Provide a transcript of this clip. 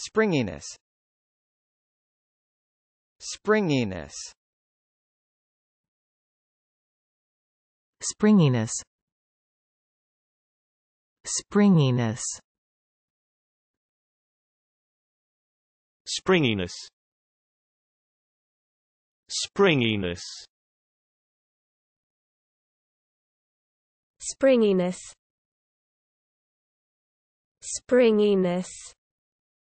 Springiness Springiness Springiness Springiness Springiness Springiness Springiness Springiness